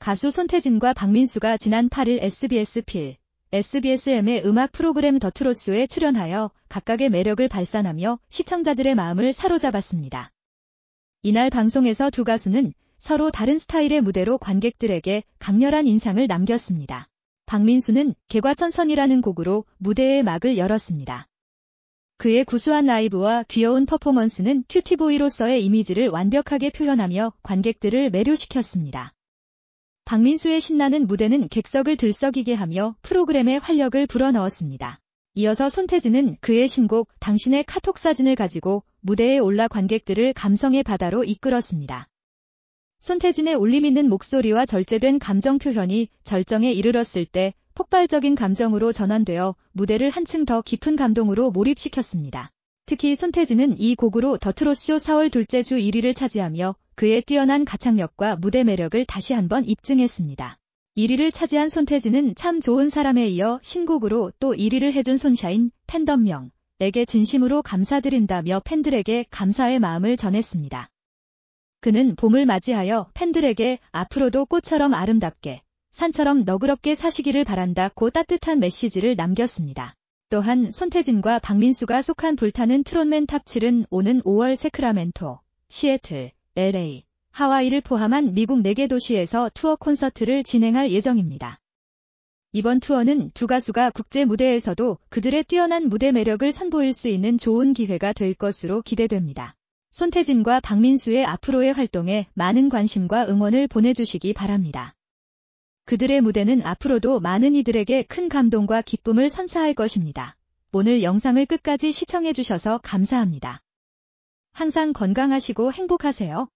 가수 손태진과 박민수가 지난 8일 SBS 필, SBSM의 음악 프로그램 더 트롯쇼에 출연하여 각각의 매력을 발산하며 시청자들의 마음을 사로잡았습니다. 이날 방송에서 두 가수는 서로 다른 스타일의 무대로 관객들에게 강렬한 인상을 남겼습니다. 박민수는 개과천선이라는 곡으로 무대의 막을 열었습니다. 그의 구수한 라이브와 귀여운 퍼포먼스는 큐티보이로서의 이미지를 완벽하게 표현하며 관객들을 매료시켰습니다. 박민수의 신나는 무대는 객석을 들썩이게 하며 프로그램의 활력을 불어넣었습니다. 이어서 손태진은 그의 신곡 당신의 카톡 사진을 가지고 무대에 올라 관객들을 감성의 바다로 이끌었습니다. 손태진의 울림 있는 목소리와 절제된 감정 표현이 절정에 이르렀을 때 폭발적인 감정으로 전환되어 무대를 한층 더 깊은 감동으로 몰입시켰습니다. 특히 손태진은 이 곡으로 더트롯쇼 4월 둘째 주 1위를 차지하며 그의 뛰어난 가창력과 무대 매력을 다시 한번 입증했습니다. 1위를 차지한 손태진은 참 좋은 사람에 이어 신곡으로 또 1위를 해준 손샤인 팬덤명 에게 진심으로 감사드린다며 팬들에게 감사의 마음을 전했습니다. 그는 봄을 맞이하여 팬들에게 앞으로도 꽃처럼 아름답게 산처럼 너그럽게 사시기를 바란다고 따뜻한 메시지를 남겼습니다. 또한 손태진과 박민수가 속한 불타는 트롯맨 탑7은 오는 5월 세크라멘토, 시애틀, LA, 하와이를 포함한 미국 4개 도시에서 투어 콘서트를 진행할 예정입니다. 이번 투어는 두 가수가 국제 무대에서도 그들의 뛰어난 무대 매력을 선보일 수 있는 좋은 기회가 될 것으로 기대됩니다. 손태진과 박민수의 앞으로의 활동에 많은 관심과 응원을 보내주시기 바랍니다. 그들의 무대는 앞으로도 많은 이들에게 큰 감동과 기쁨을 선사할 것입니다. 오늘 영상을 끝까지 시청해주셔서 감사합니다. 항상 건강하시고 행복하세요.